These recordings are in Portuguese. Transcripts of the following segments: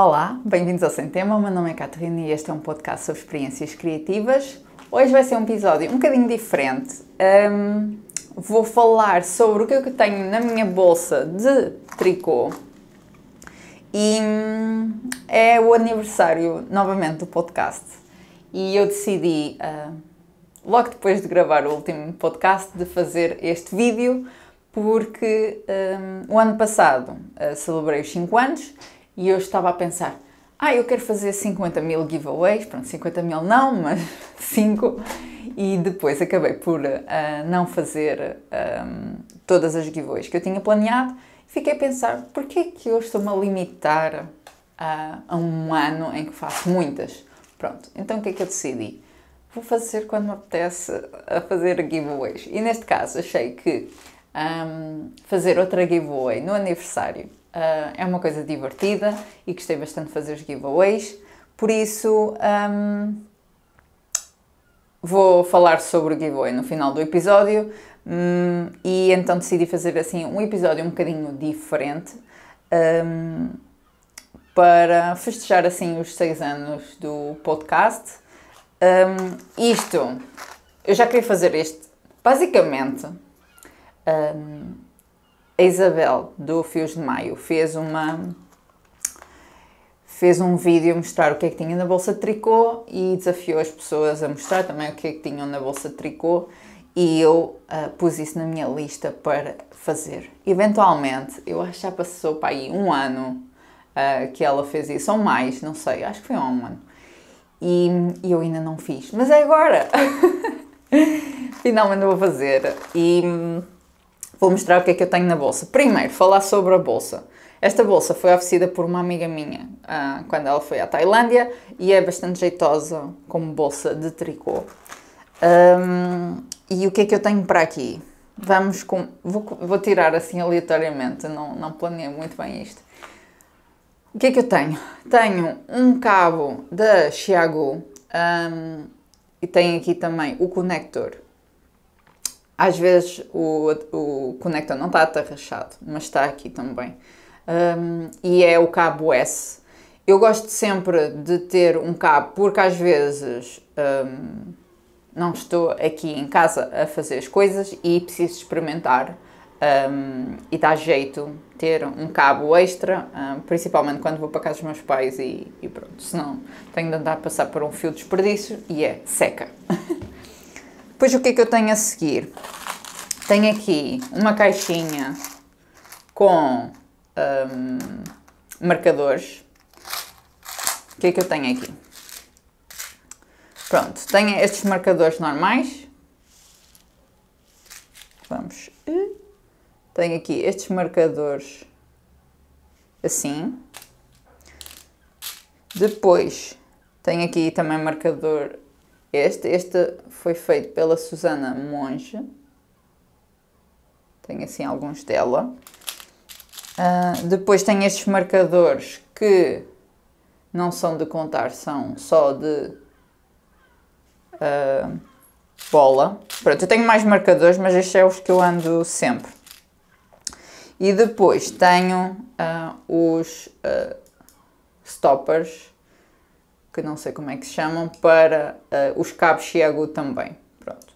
Olá, bem-vindos ao Sem Tema. O meu nome é Catarina e este é um podcast sobre experiências criativas. Hoje vai ser um episódio um bocadinho diferente. Um, vou falar sobre o que eu tenho na minha bolsa de tricô. E hum, é o aniversário novamente do podcast. E eu decidi, uh, logo depois de gravar o último podcast, de fazer este vídeo, porque um, o ano passado uh, celebrei os 5 anos e eu estava a pensar, ah, eu quero fazer 50 mil giveaways, pronto, 50 mil não, mas 5. E depois acabei por uh, não fazer um, ah, todas as giveaways que eu tinha planeado. Fiquei a pensar, porquê é que eu estou-me a limitar a, ah, a um ano em que faço muitas? Pronto, então o que é que eu decidi? Vou fazer quando me apetece a fazer giveaways. E neste caso achei que um, fazer outra giveaway no aniversário Uh, é uma coisa divertida e gostei bastante de fazer os giveaways. Por isso, um, vou falar sobre o giveaway no final do episódio um, e então decidi fazer assim um episódio um bocadinho diferente um, para festejar assim os seis anos do podcast. Hum, isto, eu já queria fazer este. Basicamente, hum, a Isabel do Fios de Maio fez uma fez um vídeo a mostrar o que é que tinha na bolsa de tricô e desafiou as pessoas a mostrar também o que é que tinham na bolsa de tricô e eu uh, pus isso na minha lista para fazer. Eventualmente, eu acho que já passou para aí um ano uh, que ela fez isso, ou mais, não sei, acho que foi há um ano. E, e eu ainda não fiz, mas é agora! Finalmente vou fazer. E Vou mostrar o que é que eu tenho na bolsa. Primeiro, falar sobre a bolsa. Esta bolsa foi oferecida por uma amiga minha uh, quando ela foi à Tailândia e é bastante jeitosa como bolsa de tricô. Um, e o que é que eu tenho para aqui? Vamos com. Vou, vou tirar assim aleatoriamente, não, não planeei muito bem isto. O que é que eu tenho? Tenho um cabo da Xiaogu um, e tenho aqui também o conector às vezes o, o conector não está atarrachado, mas está aqui também. Um, e é o cabo S. Eu gosto sempre de ter um cabo, porque às vezes um, não estou aqui em casa a fazer as coisas e preciso experimentar. Um, e dá jeito ter um cabo extra, um, principalmente quando vou para casa dos meus pais e, e pronto, senão tenho de andar a passar por um fio de desperdício e é seca. Depois o que é que eu tenho a seguir? Tenho aqui uma caixinha com hum, marcadores. O que é que eu tenho aqui? Pronto, tenho estes marcadores normais. Vamos. Eh, tenho aqui estes marcadores assim. Depois tenho aqui também marcador este, este foi feito pela Susana Monge. Tenho assim alguns dela. Uh, depois tem estes marcadores que não são de contar, são só de uh, bola. Pronto, eu tenho mais marcadores, mas estes são é os que eu ando sempre. E depois tenho uh, os stoppers que não sei como é que se chamam, para uh, os cabos Chiago também. Pronto.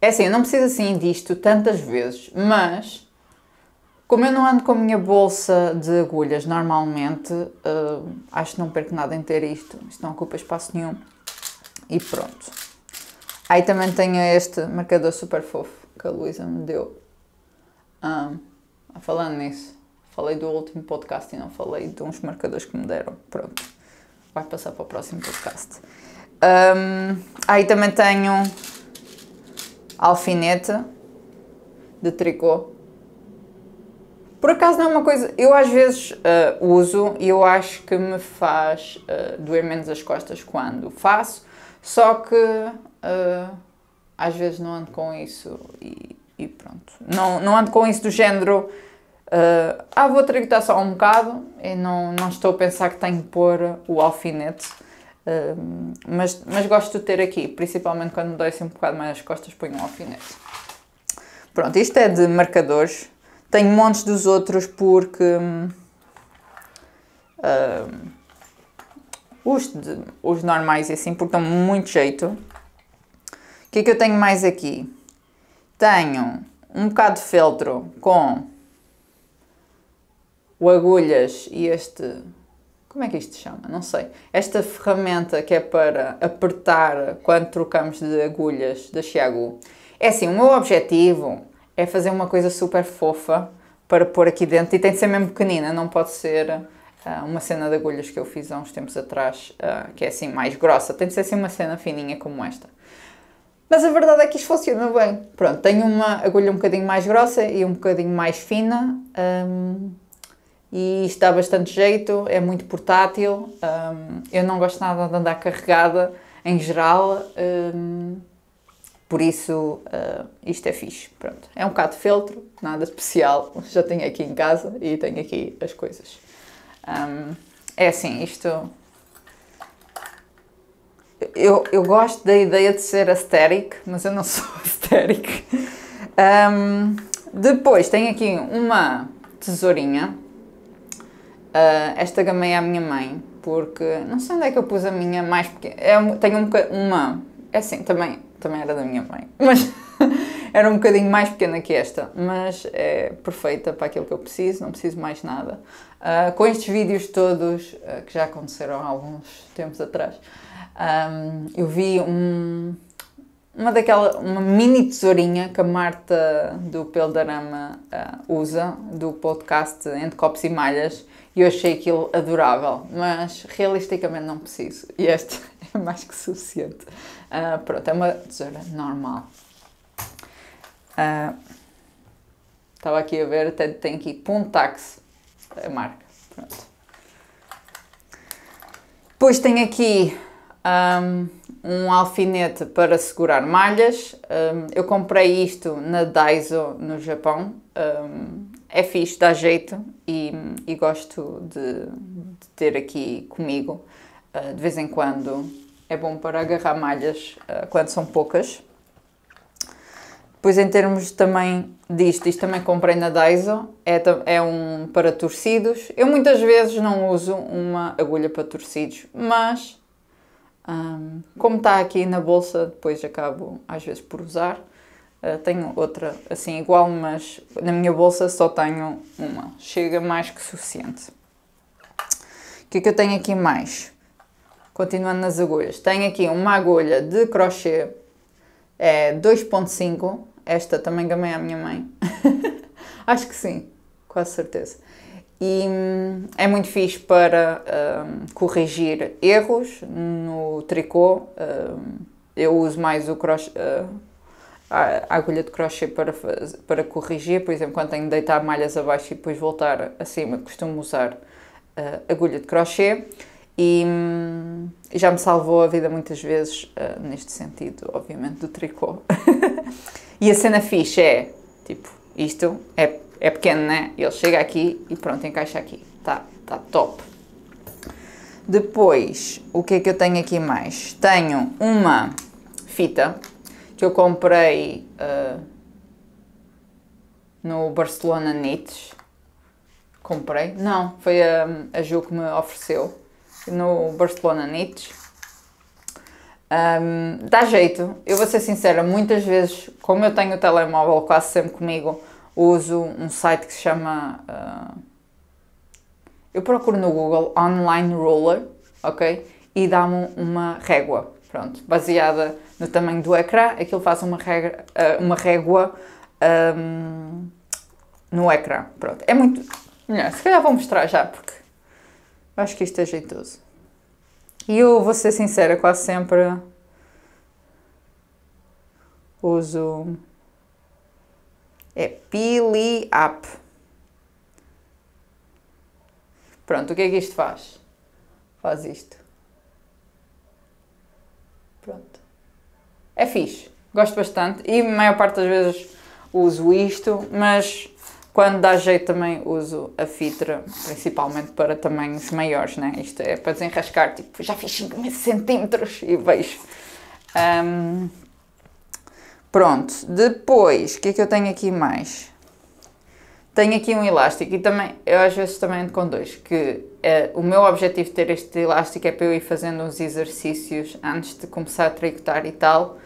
É assim, eu não preciso assim disto tantas vezes, mas como eu não ando com a minha bolsa de agulhas normalmente, uh, acho que não perco nada em ter isto. Isto não ocupa espaço nenhum. E pronto. Aí também tenho este marcador super fofo que a Luísa me deu. Um, falando nisso, falei do último podcast e não falei de uns marcadores que me deram. Pronto vai passar para o próximo podcast. Um, aí também tenho alfinete de tricô. Por acaso não é uma coisa. Eu às vezes uh, uso e eu acho que me faz uh, doer menos as costas quando faço, só que uh, às vezes não ando com isso e, e pronto. Não, não ando com isso do género Uh, ah, vou tricotar só um bocado, e não, não estou a pensar que tenho que pôr o alfinete, uh, mas, mas gosto de ter aqui, principalmente quando me dói assim um bocado mais as costas, ponho um alfinete. Pronto, isto é de marcadores, tenho montes dos outros porque... Uh, os, de, os normais e assim, porque dão muito jeito. O que é que eu tenho mais aqui? Tenho um bocado de feltro com o agulhas e este. Como é que isto se chama? Não sei. Esta ferramenta que é para apertar quando trocamos de agulhas da Chiago. É assim, o meu objetivo é fazer uma coisa super fofa para pôr aqui dentro e tem de ser mesmo pequenina, não pode ser uh, uma cena de agulhas que eu fiz há uns tempos atrás, uh, que é assim mais grossa, tem de ser assim uma cena fininha como esta. Mas a verdade é que isto funciona bem. Pronto, tenho uma agulha um bocadinho mais grossa e um bocadinho mais fina. Um, e isto dá bastante jeito, é muito portátil, um, eu não gosto nada de andar carregada em geral, um, por isso uh, isto é fixe. Pronto. É um bocado de feltro, nada especial, já tenho aqui em casa e tenho aqui as coisas. Um, é assim, isto. Eu, eu gosto da ideia de ser aesthetic, mas eu não sou aesthetic. Hum, depois tem aqui uma tesourinha Uh, esta gamei é à minha mãe, porque não sei onde é que eu pus a minha mais pequena. É, tenho um boca... uma. É assim, também, também era da minha mãe, mas era um bocadinho mais pequena que esta, mas é perfeita para aquilo que eu preciso, não preciso mais nada. Uh, com estes vídeos todos, uh, que já aconteceram há alguns tempos atrás, um, eu vi um, uma daquela, uma mini tesourinha que a Marta do Peldarama uh, usa, do podcast Entre Copos e Malhas, e eu achei aquilo adorável, mas realisticamente não preciso, e este é mais que suficiente. Uh, pronto, é uma tesoura normal. Eh, estava uh, aqui a ver, tem, tem aqui Puntax, a marca, pronto. Depois tem aqui... Um, ehm, um alfinete para segurar malhas. Um, eu comprei isto na Daiso, no Japão. Um, é fixe, dá jeito e, e gosto de, de, ter aqui comigo. Uh, de vez em quando é bom para agarrar malhas uh, quando são poucas. Pois em termos também disto, isto também comprei na Daiso, é, é um para torcidos. Eu muitas vezes não uso uma agulha para torcidos, mas um, como está aqui na bolsa, depois acabo às vezes por usar. Uh, tenho outra assim igual, mas na minha bolsa só tenho uma. Chega mais que suficiente. O que é que eu tenho aqui mais? Continuando nas agulhas. Tenho aqui uma agulha de crochê é 2.5. Esta também gamei à minha mãe. Acho que sim, quase certeza e hum, é muito fixe para hum, corrigir erros no tricô. Hum, eu uso mais o crochê, a agulha de crochê para, fazer, para corrigir, por exemplo, quando tenho de deitar malhas abaixo e depois voltar acima, costumo usar agulha de crochê e já me salvou a vida muitas vezes uh, neste sentido, obviamente, do tricô. e a cena fixe é tipo, isto é é pequeno, né? Ele chega aqui e pronto, encaixa aqui. Tá, tá top. Depois, o que é que eu tenho aqui mais? Tenho uma fita que eu comprei uh, no Barcelona Knits. Comprei? Não, foi a, a Ju que me ofereceu no Barcelona Knits. Um, dá jeito, eu vou ser sincera, muitas vezes, como eu tenho o telemóvel quase sempre comigo, uso um site que se chama. Uh, eu procuro no Google Online Roller, ok? E dá-me uma régua, pronto, baseada no tamanho do ecrã, aquilo faz uma, regra, uh, uma régua um, ah, no ecrã, pronto. É muito. Não, se calhar vou mostrar já, porque acho que isto é jeitoso. E eu vou ser sincera, quase sempre uso é pili up. Pronto, o que é que isto faz? Faz isto. Pronto. É fixe. Gosto bastante. E a maior parte das vezes uso isto, mas quando dá jeito também uso a fitra, principalmente para tamanhos maiores, né? Isto é para desenrascar, tipo, já fiz 5 centímetros e vejo. Um, Pronto, depois, o que é que eu tenho aqui mais? Tenho aqui um elástico e também, eu às vezes também ando com dois, que é, o meu objetivo de ter este elástico é para eu ir fazendo uns exercícios antes de começar a tricotar e tal.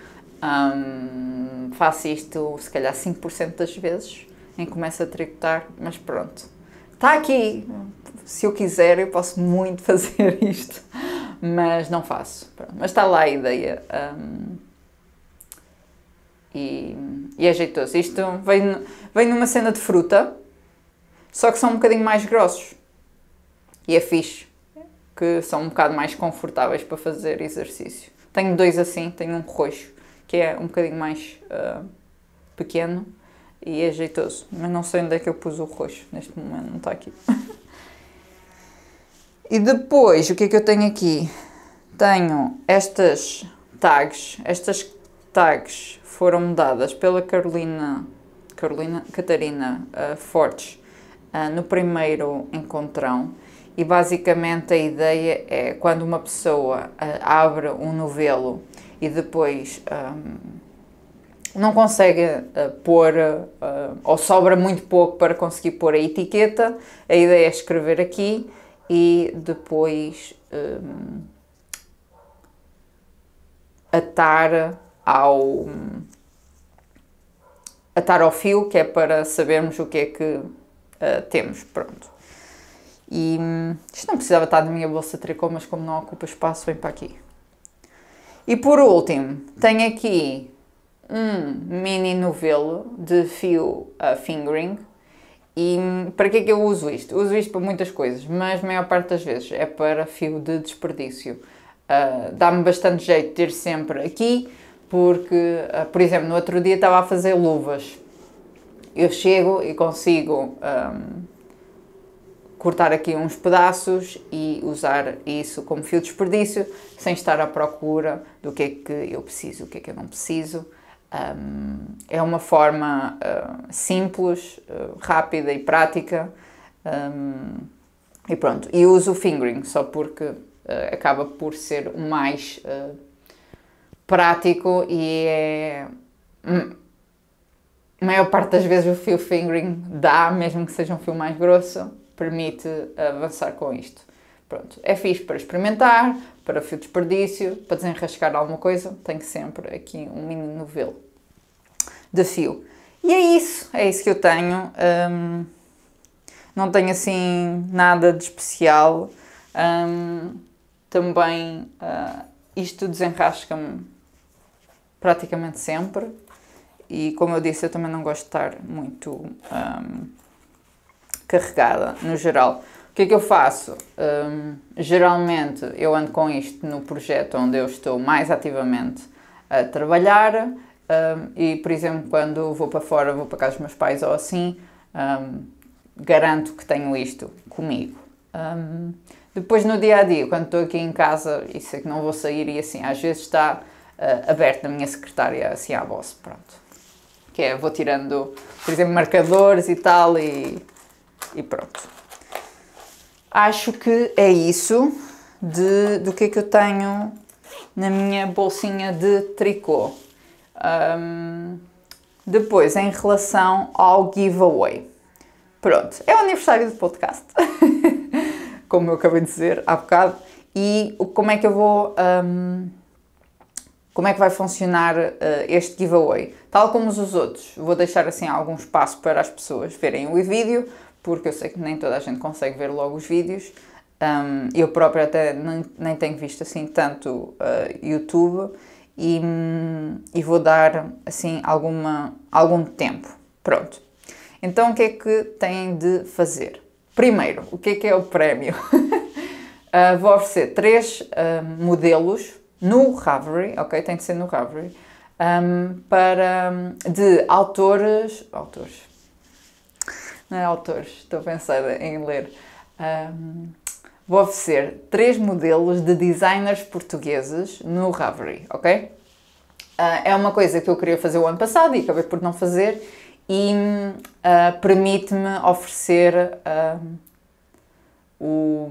Um, faço isto se calhar 5% das vezes em que começo a tricotar, mas pronto. Está aqui, se eu quiser eu posso muito fazer isto, mas não faço. Pronto. Mas está lá a ideia. Um, e, e é jeitoso. Isto vem, vem numa cena de fruta, só que são um bocadinho mais grossos. E é fixe, que são um bocado mais confortáveis para fazer exercício. Tenho dois assim, tenho um roxo, que é um bocadinho mais uh, pequeno e é jeitoso. Mas não sei onde é que eu pus o roxo, neste momento não está aqui. e depois, o que é que eu tenho aqui? Tenho estas tags, estas tags foram mudadas pela Carolina, Carolina Catarina uh, Fortes uh, no primeiro encontrão e basicamente a ideia é quando uma pessoa uh, abre um novelo e depois um, não consegue uh, pôr ou sobra muito pouco para conseguir pôr a etiqueta, a ideia é escrever aqui e depois um, atar ao atar ao fio, que é para sabermos o que é que uh, temos, pronto. E isto não precisava estar na minha bolsa tricô, mas como não ocupa espaço, vem para aqui. E por último, tenho aqui um mini novelo de fio uh, fingering. E para que é que eu uso isto? Uso isto para muitas coisas, mas a maior parte das vezes é para fio de desperdício. Uh, Dá-me bastante jeito ter sempre aqui, porque, ah, por exemplo, no outro dia estava a fazer luvas. Eu chego e consigo um, cortar aqui uns pedaços e usar isso como fio de desperdício, sem estar à procura do que é que eu preciso, o que é que eu não preciso. Um, é uma forma uh, simples, uh, rápida e prática. Um, e pronto, e uso o fingering só porque uh, acaba por ser o mais prático e é. Hum, a maior parte das vezes o fio fingering dá, mesmo que seja um fio mais grosso, permite avançar com isto. Pronto, é fixe para experimentar, para fio desperdício, para desenrascar alguma coisa, tenho sempre aqui um mini novelo de fio. E é isso, é isso que eu tenho. Um, não tenho assim nada de especial. Um, também uh, isto desenrasca-me praticamente sempre. E como eu disse, eu também não gosto de estar muito um, carregada no geral. O que é que eu faço? Um, geralmente eu ando com isto no projeto onde eu estou mais ativamente a trabalhar um, e, por exemplo, quando vou para fora, vou para casa dos meus pais ou assim, hum, garanto que tenho isto comigo. Hum, depois no dia a dia, quando estou aqui em casa, isso é que não vou sair e assim, às vezes está uh, aberto na minha secretária, assim à voz pronto. Que é, vou tirando, por exemplo, marcadores e tal e, e pronto. Acho que é isso de, do que é que eu tenho na minha bolsinha de tricô. Um, depois, em relação ao giveaway. Pronto, é o aniversário do podcast, como eu acabei de dizer há bocado, e como é que eu vou. Um, como é que vai funcionar uh, este giveaway. Tal como os outros, vou deixar assim algum espaço para as pessoas verem o vídeo, porque eu sei que nem toda a gente consegue ver logo os vídeos. Um, eu própria até nem, nem, tenho visto assim tanto uh, YouTube e, e, vou dar assim alguma, algum tempo. Pronto. Então o que é que têm de fazer? Primeiro, o que é que é o prémio? uh, vou oferecer três modelos no Ravelry, ok? Tem de ser no Ravelry, um, para, de autores, autores, não é autores, estou pensada em ler, um, vou oferecer três modelos de designers portugueses no Ravelry, ok? Uh, é uma coisa que eu queria fazer o ano passado e acabei por não fazer e uh, permite-me oferecer uh, o,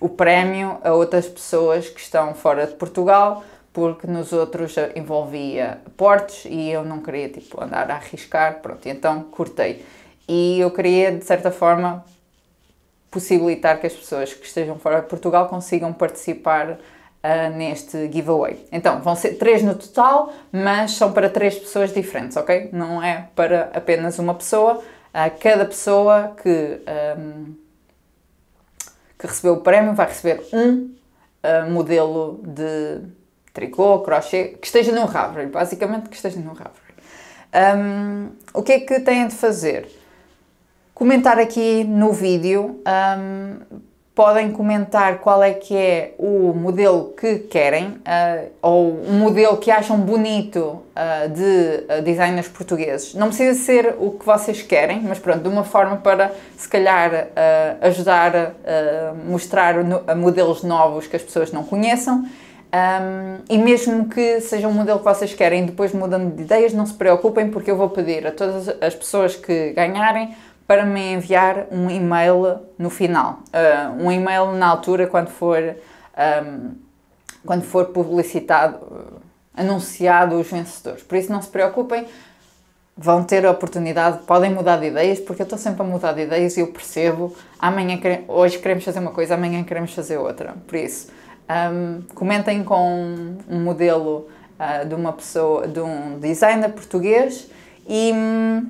o prémio a outras pessoas que estão fora de Portugal, porque nos outros envolvia portos e eu não queria tipo, andar a arriscar, pronto, então cortei. E eu queria, de certa forma, possibilitar que as pessoas que estejam fora de Portugal consigam participar uh, neste giveaway. Então, vão ser três no total, mas são para três pessoas diferentes, ok? Não é para apenas uma pessoa. Uh, cada pessoa que. Um, ah, que recebeu o prémio vai receber um uh, modelo de tricô, crochê, que esteja num Ravelry, basicamente que esteja num Ravelry. Um, o que é que têm de fazer? Comentar aqui no vídeo um, podem comentar qual é que é o modelo que querem uh, ou um modelo que acham bonito uh, de eh, designers portugueses. Não precisa ser o que vocês querem, mas pronto, de uma forma para se calhar uh, ajudar a mostrar no, a modelos novos que as pessoas não conheçam. Um, e mesmo que seja um modelo que vocês querem, depois mudando de ideias, não se preocupem, porque eu vou pedir a todas as pessoas que ganharem para me enviar um e-mail no final. Uh, um e-mail na altura, quando for, um, quando for publicitado, uh, anunciado os vencedores. Por isso, não se preocupem, vão ter a oportunidade, podem mudar de ideias, porque eu estou sempre a mudar de ideias e eu percebo. Amanhã, hoje queremos fazer uma coisa, amanhã queremos fazer outra. Por isso, um, comentem com um modelo uh, de uma pessoa, de um designer português e. Hum,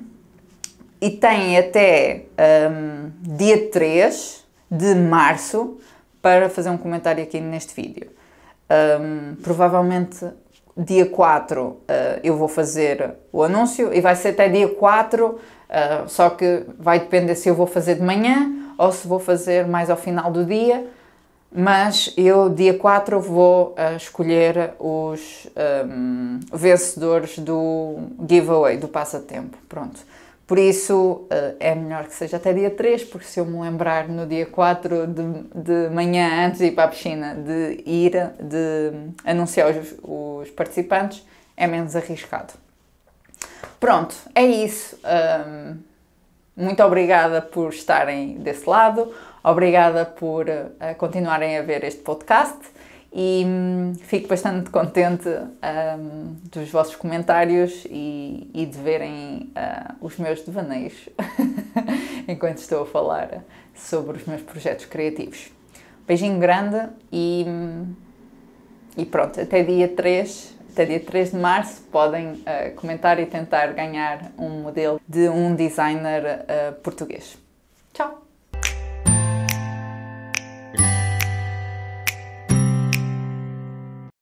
e têm até um, dia 3 de março para fazer um comentário aqui neste vídeo. Um, provavelmente dia 4 uh, eh, eu vou fazer o anúncio e vai ser até dia 4, uh, eh, só que vai depender se eu vou fazer de manhã ou se vou fazer mais ao final do dia, mas eu dia 4 vou uh, escolher os um, vencedores do giveaway, do passatempo, pronto. Por isso eh, é melhor que seja até dia 3, porque se eu me lembrar no dia 4 de, de manhã, antes de ir para a piscina, de ir, de anunciar os, os participantes, é menos arriscado. Pronto, é isso. Um, muito obrigada por estarem desse lado, obrigada por uh, continuarem a ver este podcast e hum, fico bastante contente hum, dos vossos comentários e, e de verem uh, os meus devaneios enquanto estou a falar sobre os meus projetos criativos. Beijinho grande e, hum, e pronto, até dia 3, até dia 3 de março podem uh, comentar e tentar ganhar um modelo de um designer uh, português.